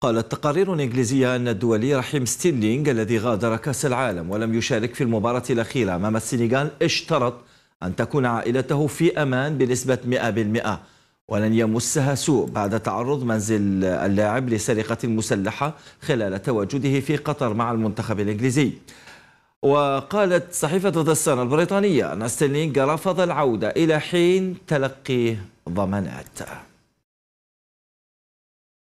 قالت تقارير إنجليزية أن الدولي رحيم ستيلينغ الذي غادر كأس العالم ولم يشارك في المباراة الأخيرة أمام السنغال اشترط أن تكون عائلته في أمان بنسبة 100% ولن يمسها سوء بعد تعرض منزل اللاعب لسرقة مسلحة خلال تواجده في قطر مع المنتخب الإنجليزي وقالت صحيفة ذا البريطانية أن ستيلينغ رفض العودة إلى حين تلقي ضمانات